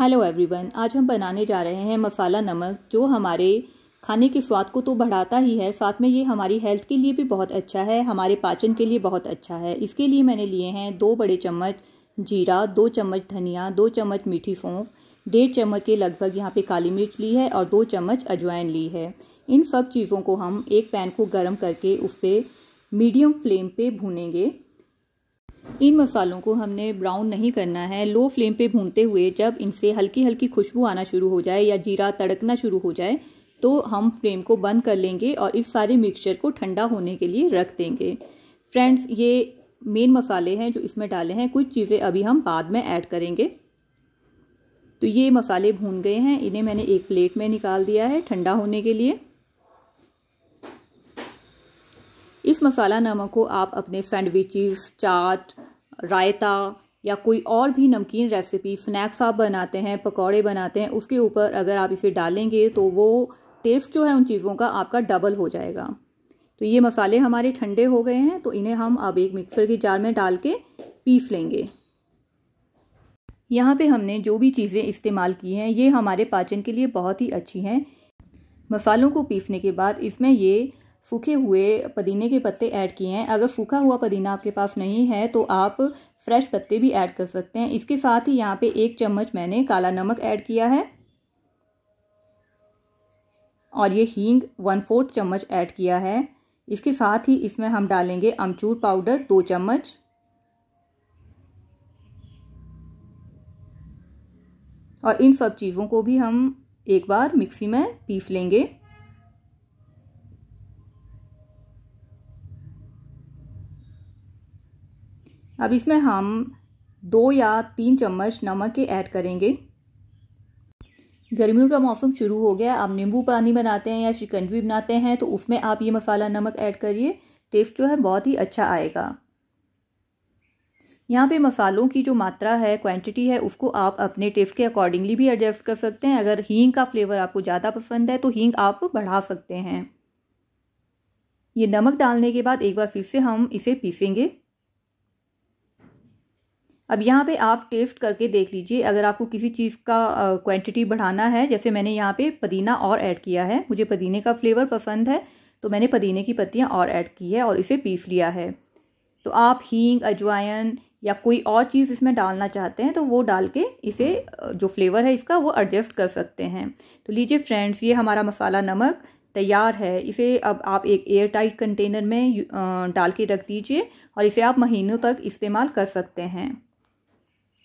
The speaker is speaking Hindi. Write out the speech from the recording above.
हेलो एवरीवन आज हम बनाने जा रहे हैं मसाला नमक जो हमारे खाने के स्वाद को तो बढ़ाता ही है साथ में ये हमारी हेल्थ के लिए भी बहुत अच्छा है हमारे पाचन के लिए बहुत अच्छा है इसके लिए मैंने लिए हैं दो बड़े चम्मच जीरा दो चम्मच धनिया दो चम्मच मीठी सौंफ डेढ़ चम्मच के लगभग यहाँ पे काली मिर्च ली है और दो चम्मच अजवाइन ली है इन सब चीज़ों को हम एक पैन को गर्म करके उस पर मीडियम फ्लेम पर भूनेंगे इन मसालों को हमने ब्राउन नहीं करना है लो फ्लेम पे भूनते हुए जब इनसे हल्की हल्की खुशबू आना शुरू हो जाए या जीरा तड़कना शुरू हो जाए तो हम फ्लेम को बंद कर लेंगे और इस सारे मिक्सचर को ठंडा होने के लिए रख देंगे फ्रेंड्स ये मेन मसाले हैं जो इसमें डाले हैं कुछ चीज़ें अभी हम बाद में ऐड करेंगे तो ये मसाले भून गए हैं इन्हें मैंने एक प्लेट में निकाल दिया है ठंडा होने के लिए इस मसाला नमक को आप अपने सैंडविचेस चाट रायता या कोई और भी नमकीन रेसिपी स्नैक्स आप बनाते हैं पकौड़े बनाते हैं उसके ऊपर अगर आप इसे डालेंगे तो वो टेस्ट जो है उन चीज़ों का आपका डबल हो जाएगा तो ये मसाले हमारे ठंडे हो गए हैं तो इन्हें हम अब एक मिक्सर की जार में डाल के पीस लेंगे यहाँ पे हमने जो भी चीज़ें इस्तेमाल की हैं ये हमारे पाचन के लिए बहुत ही अच्छी हैं मसालों को पीसने के बाद इसमें ये सूखे हुए पुदीने के पत्ते ऐड किए हैं अगर सूखा हुआ पुदीना आपके पास नहीं है तो आप फ्रेश पत्ते भी ऐड कर सकते हैं इसके साथ ही यहाँ पे एक चम्मच मैंने काला नमक ऐड किया है और ये हींग वन फोर्थ चम्मच ऐड किया है इसके साथ ही इसमें हम डालेंगे अमचूर पाउडर दो चम्मच और इन सब चीज़ों को भी हम एक बार मिक्सी में पीस लेंगे अब इसमें हम दो या तीन चम्मच नमक के ऐड करेंगे गर्मियों का मौसम शुरू हो गया आप नींबू पानी बनाते हैं या शिकंजवी बनाते हैं तो उसमें आप ये मसाला नमक ऐड करिए टेस्ट जो है बहुत ही अच्छा आएगा यहाँ पे मसालों की जो मात्रा है क्वांटिटी है उसको आप अपने टेस्ट के अकॉर्डिंगली भी एडजस्ट कर सकते हैं अगर हींग का फ्लेवर आपको ज़्यादा पसंद है तो हींग आप बढ़ा सकते हैं ये नमक डालने के बाद एक बार फिर से हम इसे पीसेंगे अब यहाँ पे आप टेस्ट करके देख लीजिए अगर आपको किसी चीज़ का क्वांटिटी बढ़ाना है जैसे मैंने यहाँ पे पदीना और ऐड किया है मुझे पदीने का फ्लेवर पसंद है तो मैंने पदीने की पत्तियाँ और ऐड की है और इसे पीस लिया है तो आप हींग अजवाइन या कोई और चीज़ इसमें डालना चाहते हैं तो वो डाल के इसे जो फ्लेवर है इसका वो एडजस्ट कर सकते हैं तो लीजिए फ्रेंड्स ये हमारा मसाला नमक तैयार है इसे अब आप एक एयर टाइट कंटेनर में डाल के रख दीजिए और इसे आप महीनों तक इस्तेमाल कर सकते हैं